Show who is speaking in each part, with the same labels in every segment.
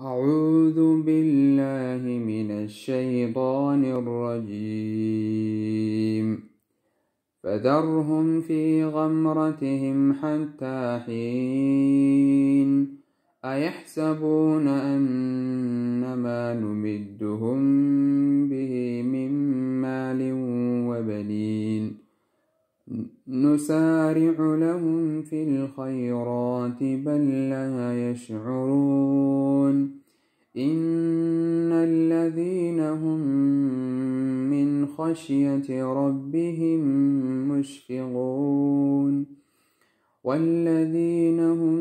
Speaker 1: أعوذ بالله من الشيطان الرجيم فذرهم في غمرتهم حتى حين أيحسبون أنما نمدهم به من مال وبنين نسارع لهم في الخيرات بل لا يشعرون لهم من خشية ربهم مشفقون والذين هم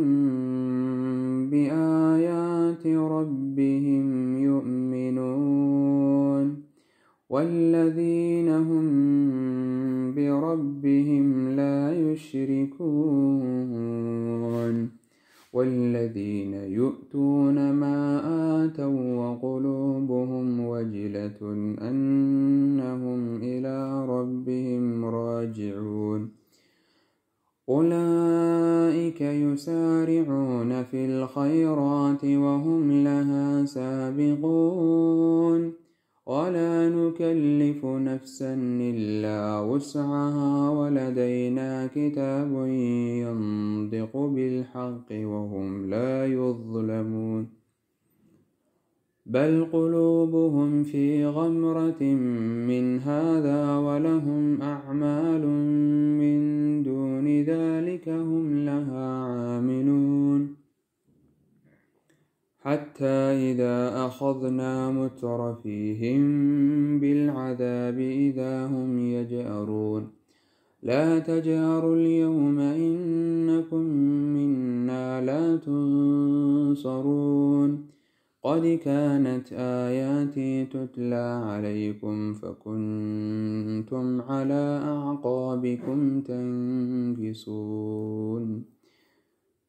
Speaker 1: بآيات ربهم يؤمنون والذين هم بربهم لا يشركون والذين يؤتون ما آتوا وقلوبهم وجلاء آية أنهم إلى ربهم راجعون أولئك يسارعون في الخيرات وهم لها سابقون ولا نكلف نفسا إلا وسعها ولدينا كتاب ينطق بالحق وهم لا يظلمون بل قلوبهم في غمرة من هذا ولهم أعمال من دون ذلك هم لها عاملون حتى إذا أخذنا مترفيهم بالعذاب إذا هم يجأرون لا تجهروا اليوم إنكم منا لا تنصرون قد كانت آياتي تتلى عليكم فكنتم على أعقابكم تنكسون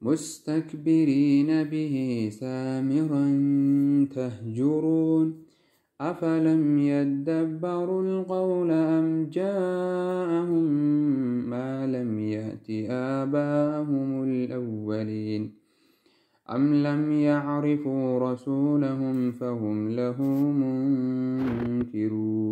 Speaker 1: مستكبرين به سامرا تهجرون أفلم يدبروا القول أم جاءهم ما لم يأت آباءهم الأولين أم لم يعرفوا رسولهم فهم له منكرون